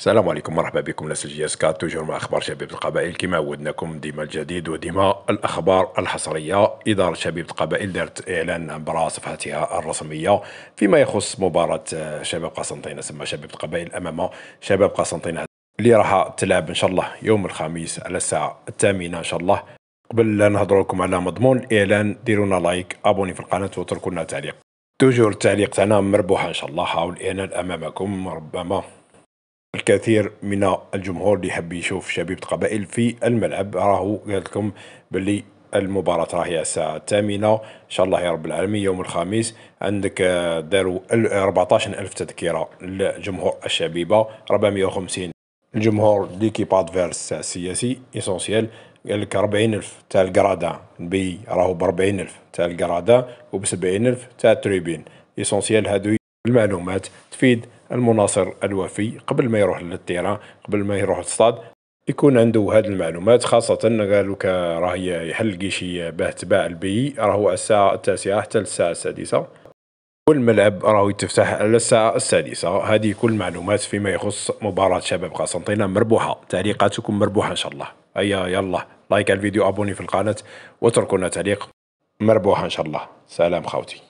السلام عليكم مرحبا بكم ناس الجي اس كات توجور مع اخبار شبيبه القبائل كما عودناكم ديما الجديد وديما الاخبار الحصريه اداره شبيبه القبائل دارت اعلان عبر صفحتها الرسميه فيما يخص مباراه شباب قسنطينه سما شبيبه القبائل امام شباب قسنطينه اللي راح تلعب ان شاء الله يوم الخميس على الساعه الثامنه ان شاء الله قبل لا نهضر لكم على مضمون الاعلان ديرونا لايك ابوني في القناه واتركوا لنا تعليق توجور التعليق تاعنا مربوحه ان شاء الله حاول الاعلان امامكم ربما كثير من الجمهور اللي يحب يشوف شبيبة قبائل في الملعب راهو قال لكم باللي المباراة راهي الساعة الثامنة إن شاء الله يا رب العالمين يوم الخميس عندك آه، داروا 14 ألف تذكرة لجمهور الشبيبة 450 الجمهور ليكيب ادفيرس السياسي اسونسيال قال لك 40000 تاع الكرادان بي راهو ب 40000 تاع الكرادان وب 70000 تاع التريبين اسونسيال هادو المعلومات تفيد المناصر الوفي قبل ما يروح للتيران قبل ما يروح للصاد يكون عنده هذه المعلومات خاصة قالوا لك راه يحلقي شي باه تباع البي راهو الساعة التاسعة حتى الساعة السادسة والملعب راهو يتفتح على الساعة السادسة هذه كل معلومات فيما يخص مباراة شباب قسنطينة مربوحة تعليقاتكم مربوحة إن شاء الله أيا يلا لايك على الفيديو أبوني في القناة واتركونا تعليق مربوحة إن شاء الله سلام خوتي